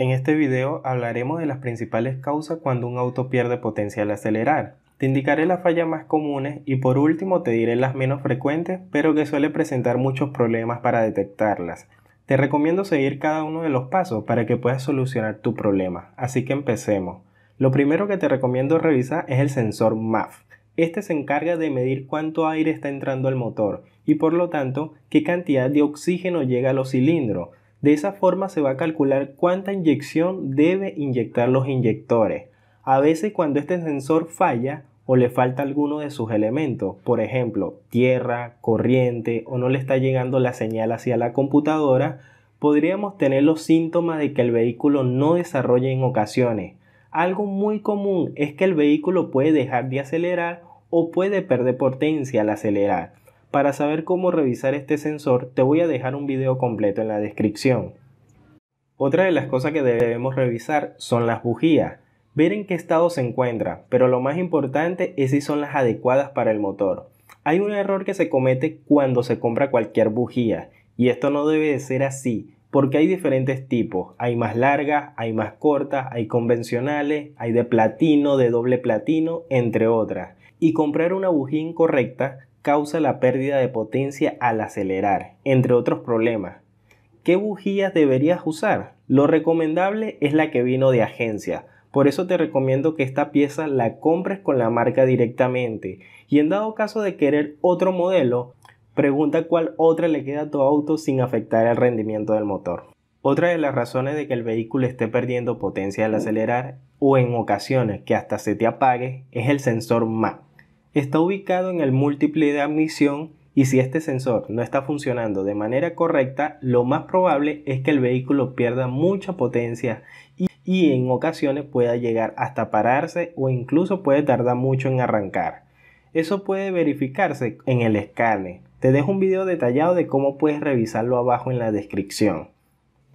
En este video hablaremos de las principales causas cuando un auto pierde potencia al acelerar. Te indicaré las fallas más comunes y por último te diré las menos frecuentes, pero que suele presentar muchos problemas para detectarlas. Te recomiendo seguir cada uno de los pasos para que puedas solucionar tu problema, así que empecemos. Lo primero que te recomiendo revisar es el sensor MAF. Este se encarga de medir cuánto aire está entrando al motor y por lo tanto qué cantidad de oxígeno llega a los cilindros. De esa forma se va a calcular cuánta inyección debe inyectar los inyectores. A veces cuando este sensor falla o le falta alguno de sus elementos, por ejemplo, tierra, corriente o no le está llegando la señal hacia la computadora, podríamos tener los síntomas de que el vehículo no desarrolle en ocasiones. Algo muy común es que el vehículo puede dejar de acelerar o puede perder potencia al acelerar. Para saber cómo revisar este sensor te voy a dejar un video completo en la descripción. Otra de las cosas que debemos revisar son las bujías, ver en qué estado se encuentra, pero lo más importante es si son las adecuadas para el motor. Hay un error que se comete cuando se compra cualquier bujía, y esto no debe de ser así, porque hay diferentes tipos, hay más largas, hay más cortas, hay convencionales, hay de platino, de doble platino, entre otras y comprar una bujía incorrecta causa la pérdida de potencia al acelerar, entre otros problemas. ¿Qué bujías deberías usar? Lo recomendable es la que vino de agencia, por eso te recomiendo que esta pieza la compres con la marca directamente y en dado caso de querer otro modelo, pregunta cuál otra le queda a tu auto sin afectar el rendimiento del motor. Otra de las razones de que el vehículo esté perdiendo potencia al acelerar o en ocasiones que hasta se te apague es el sensor MAP está ubicado en el múltiple de admisión y si este sensor no está funcionando de manera correcta, lo más probable es que el vehículo pierda mucha potencia y, en ocasiones pueda llegar hasta pararse o incluso puede tardar mucho en arrancar. Eso puede verificarse en el escane. Te dejo un video detallado de cómo puedes revisarlo abajo en la descripción.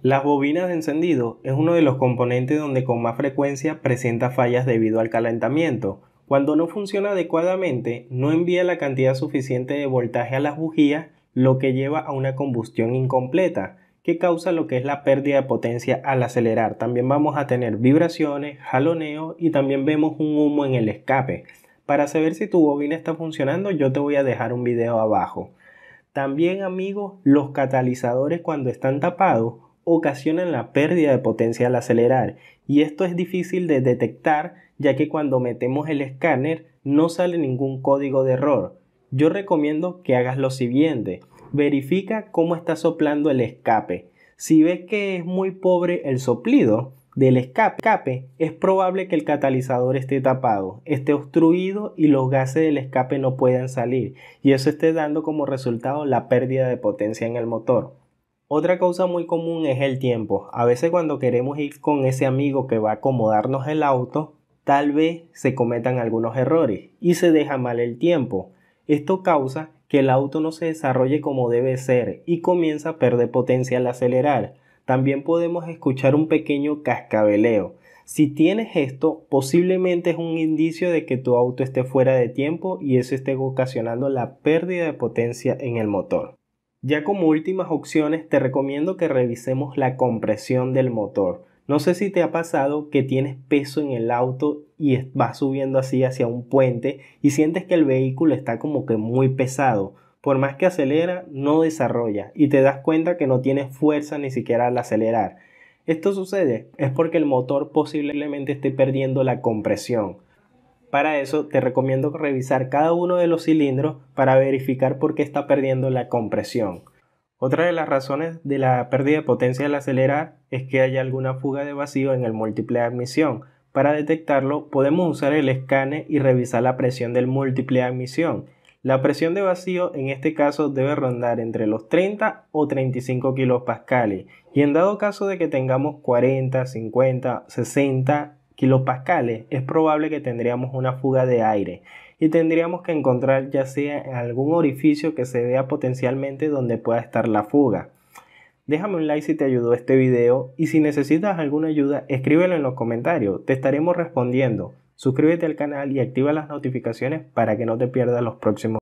Las bobinas de encendido es uno de los componentes donde con más frecuencia presenta fallas debido al calentamiento, cuando no funciona adecuadamente, no envía la cantidad suficiente de voltaje a las bujías, lo que lleva a una combustión incompleta, que causa lo que es la pérdida de potencia al acelerar. También vamos a tener vibraciones, jaloneo y también vemos un humo en el escape. Para saber si tu bobina está funcionando, yo te voy a dejar un video abajo. También amigos, los catalizadores cuando están tapados ocasionan la pérdida de potencia al acelerar y esto es difícil de detectar ya que cuando metemos el escáner no sale ningún código de error. Yo recomiendo que hagas lo siguiente. Verifica cómo está soplando el escape. Si ves que es muy pobre el soplido del escape, es probable que el catalizador esté tapado, esté obstruido y los gases del escape no puedan salir y eso esté dando como resultado la pérdida de potencia en el motor. Otra cosa muy común es el tiempo. A veces cuando queremos ir con ese amigo que va a acomodarnos el auto, tal vez se cometan algunos errores y se deja mal el tiempo. Esto causa que el auto no se desarrolle como debe ser y comienza a perder potencia al acelerar. También podemos escuchar un pequeño cascabeleo. Si tienes esto, posiblemente es un indicio de que tu auto esté fuera de tiempo y eso esté ocasionando la pérdida de potencia en el motor. Ya como últimas opciones te recomiendo que revisemos la compresión del motor. No sé si te ha pasado que tienes peso en el auto y vas subiendo así hacia un puente y sientes que el vehículo está como que muy pesado. Por más que acelera, no desarrolla y te das cuenta que no tienes fuerza ni siquiera al acelerar. Esto sucede es porque el motor posiblemente esté perdiendo la compresión. Para eso te recomiendo revisar cada uno de los cilindros para verificar por qué está perdiendo la compresión. Otra de las razones de la pérdida de potencia al acelerar es que haya alguna fuga de vacío en el múltiple de admisión. Para detectarlo podemos usar el escáner y revisar la presión del múltiple de admisión. La presión de vacío en este caso debe rondar entre los 30 o 35 kilopascales y en dado caso de que tengamos 40, 50, 60 kilopascales, es probable que tendríamos una fuga de aire y tendríamos que encontrar ya sea algún orificio que se vea potencialmente donde pueda estar la fuga. Déjame un like si te ayudó este video y si necesitas alguna ayuda escríbelo en los comentarios, te estaremos respondiendo. Suscríbete al canal y activa las notificaciones para que no te pierdas los próximos